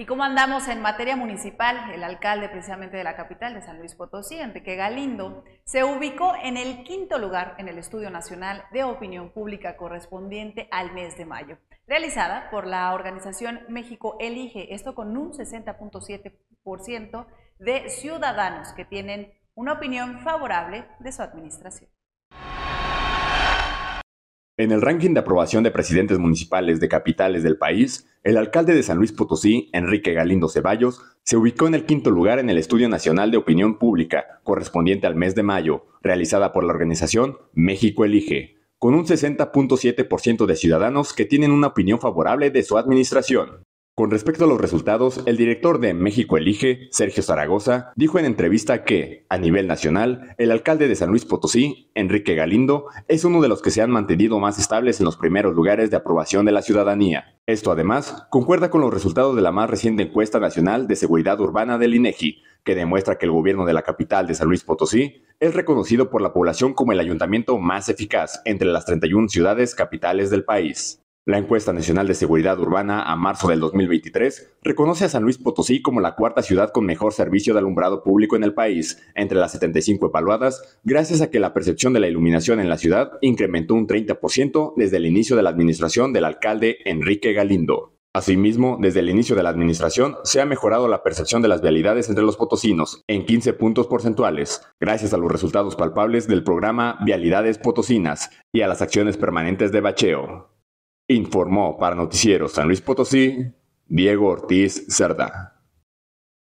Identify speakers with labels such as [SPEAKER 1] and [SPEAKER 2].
[SPEAKER 1] ¿Y como andamos en materia municipal? El alcalde precisamente de la capital de San Luis Potosí, Enrique Galindo, se ubicó en el quinto lugar en el Estudio Nacional de Opinión Pública correspondiente al mes de mayo, realizada por la organización México Elige, esto con un 60.7% de ciudadanos que tienen una opinión favorable de su administración.
[SPEAKER 2] En el ranking de aprobación de presidentes municipales de capitales del país, el alcalde de San Luis Potosí, Enrique Galindo Ceballos, se ubicó en el quinto lugar en el Estudio Nacional de Opinión Pública, correspondiente al mes de mayo, realizada por la organización México Elige, con un 60.7% de ciudadanos que tienen una opinión favorable de su administración. Con respecto a los resultados, el director de México Elige, Sergio Zaragoza, dijo en entrevista que, a nivel nacional, el alcalde de San Luis Potosí, Enrique Galindo, es uno de los que se han mantenido más estables en los primeros lugares de aprobación de la ciudadanía. Esto además concuerda con los resultados de la más reciente encuesta nacional de seguridad urbana del INEGI, que demuestra que el gobierno de la capital de San Luis Potosí es reconocido por la población como el ayuntamiento más eficaz entre las 31 ciudades capitales del país. La encuesta nacional de seguridad urbana a marzo del 2023 reconoce a San Luis Potosí como la cuarta ciudad con mejor servicio de alumbrado público en el país, entre las 75 evaluadas, gracias a que la percepción de la iluminación en la ciudad incrementó un 30% desde el inicio de la administración del alcalde Enrique Galindo. Asimismo, desde el inicio de la administración se ha mejorado la percepción de las vialidades entre los potosinos en 15 puntos porcentuales, gracias a los resultados palpables del programa Vialidades Potosinas y a las acciones permanentes de bacheo. Informó para Noticiero San Luis Potosí, Diego Ortiz Cerda.